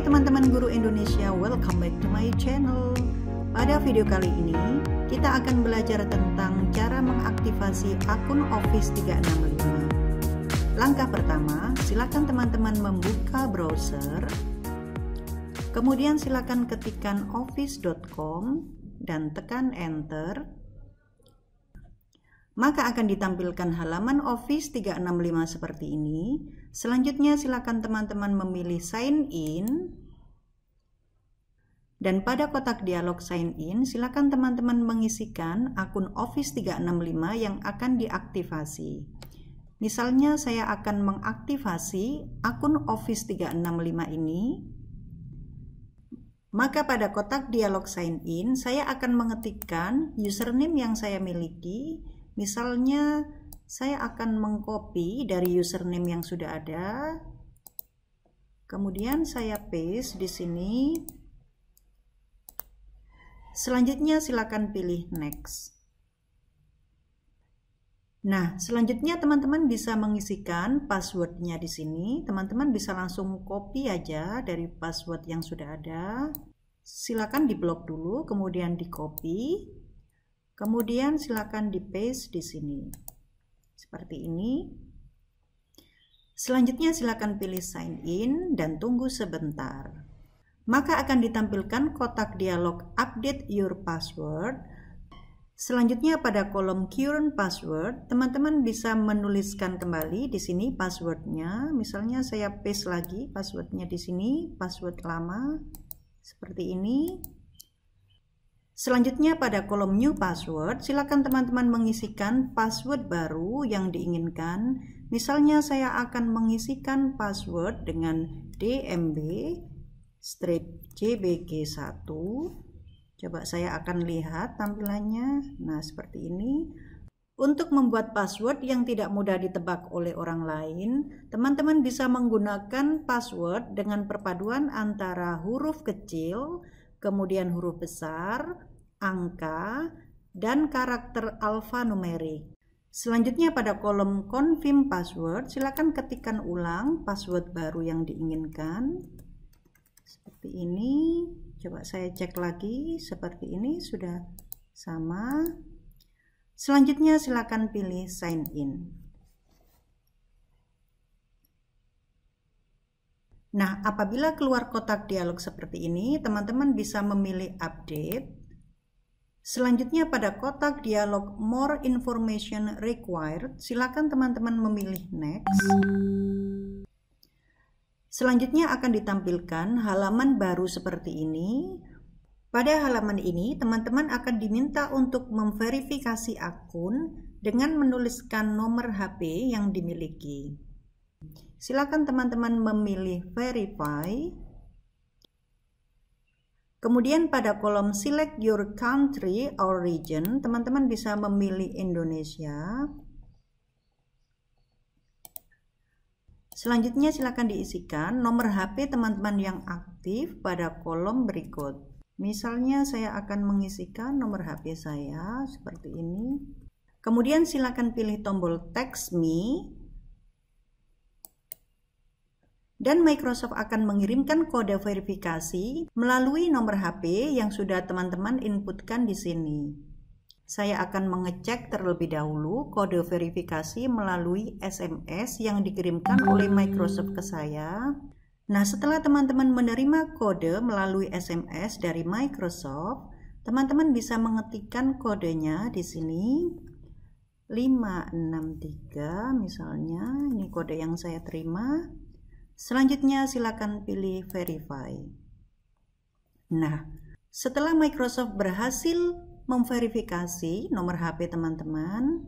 teman-teman guru Indonesia, welcome back to my channel. Pada video kali ini, kita akan belajar tentang cara mengaktifasi akun Office 365. Langkah pertama, silakan teman-teman membuka browser. Kemudian silakan ketikkan office.com dan tekan enter maka akan ditampilkan halaman Office 365 seperti ini. Selanjutnya silakan teman-teman memilih sign in. Dan pada kotak dialog sign in, silakan teman-teman mengisikan akun Office 365 yang akan diaktifasi. Misalnya saya akan mengaktifasi akun Office 365 ini. Maka pada kotak dialog sign in, saya akan mengetikkan username yang saya miliki, Misalnya saya akan mengcopy dari username yang sudah ada. Kemudian saya paste di sini. Selanjutnya silakan pilih next. Nah, selanjutnya teman-teman bisa mengisikan passwordnya di sini. Teman-teman bisa langsung copy aja dari password yang sudah ada. Silakan diblok dulu, kemudian di copy. Kemudian silakan di paste di sini. Seperti ini. Selanjutnya silakan pilih sign in dan tunggu sebentar. Maka akan ditampilkan kotak dialog update your password. Selanjutnya pada kolom current password, teman-teman bisa menuliskan kembali di sini passwordnya. Misalnya saya paste lagi passwordnya di sini, password lama seperti ini. Selanjutnya pada kolom new password, silakan teman-teman mengisikan password baru yang diinginkan. Misalnya saya akan mengisikan password dengan dmb strip jbg1. Coba saya akan lihat tampilannya. Nah, seperti ini. Untuk membuat password yang tidak mudah ditebak oleh orang lain, teman-teman bisa menggunakan password dengan perpaduan antara huruf kecil, kemudian huruf besar, angka, dan karakter alfanumerik. Selanjutnya pada kolom confirm password, silakan ketikkan ulang password baru yang diinginkan. Seperti ini, coba saya cek lagi, seperti ini sudah sama. Selanjutnya silakan pilih sign in. Nah, apabila keluar kotak dialog seperti ini, teman-teman bisa memilih update Selanjutnya pada kotak dialog More Information Required, silakan teman-teman memilih Next. Selanjutnya akan ditampilkan halaman baru seperti ini. Pada halaman ini, teman-teman akan diminta untuk memverifikasi akun dengan menuliskan nomor HP yang dimiliki. Silakan teman-teman memilih Verify. Kemudian pada kolom select your country or region, teman-teman bisa memilih Indonesia. Selanjutnya silakan diisikan nomor HP teman-teman yang aktif pada kolom berikut. Misalnya saya akan mengisikan nomor HP saya seperti ini. Kemudian silakan pilih tombol text me dan Microsoft akan mengirimkan kode verifikasi melalui nomor HP yang sudah teman-teman inputkan di sini. Saya akan mengecek terlebih dahulu kode verifikasi melalui SMS yang dikirimkan oleh Microsoft ke saya. Nah, setelah teman-teman menerima kode melalui SMS dari Microsoft, teman-teman bisa mengetikkan kodenya di sini 563 misalnya, ini kode yang saya terima. Selanjutnya silakan pilih verify. Nah, setelah Microsoft berhasil memverifikasi nomor HP teman-teman,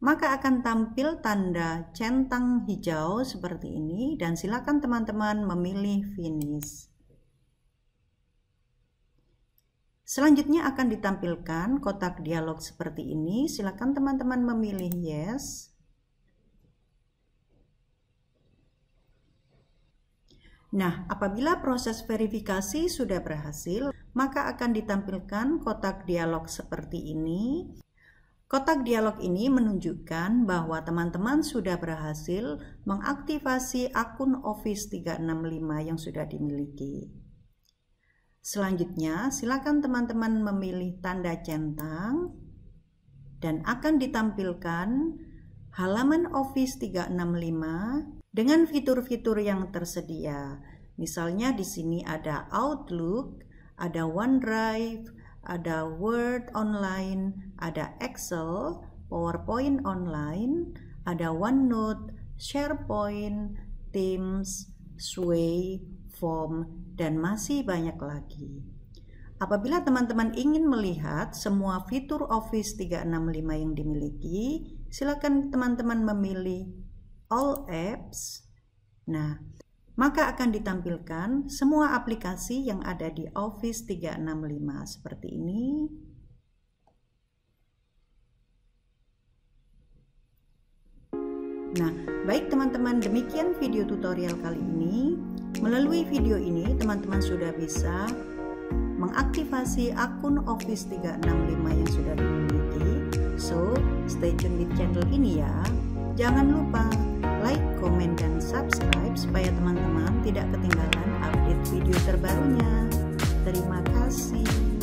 maka akan tampil tanda centang hijau seperti ini dan silakan teman-teman memilih finish. Selanjutnya akan ditampilkan kotak dialog seperti ini. Silakan teman-teman memilih yes. Nah, apabila proses verifikasi sudah berhasil, maka akan ditampilkan kotak dialog seperti ini. Kotak dialog ini menunjukkan bahwa teman-teman sudah berhasil mengaktifasi akun Office 365 yang sudah dimiliki. Selanjutnya, silakan teman-teman memilih tanda centang dan akan ditampilkan halaman Office 365 dengan fitur-fitur yang tersedia. Misalnya di sini ada Outlook, ada OneDrive, ada Word online, ada Excel, PowerPoint online, ada OneNote, SharePoint, Teams, Sway, Form, dan masih banyak lagi. Apabila teman-teman ingin melihat semua fitur Office 365 yang dimiliki, silakan teman-teman memilih all apps. Nah, maka akan ditampilkan semua aplikasi yang ada di Office 365 seperti ini. Nah, baik teman-teman, demikian video tutorial kali ini. Melalui video ini, teman-teman sudah bisa mengaktifasi akun Office 365 yang sudah dimiliki. So, stay tune di channel ini ya. Jangan lupa komen, dan subscribe supaya teman-teman tidak ketinggalan update video terbarunya. Terima kasih.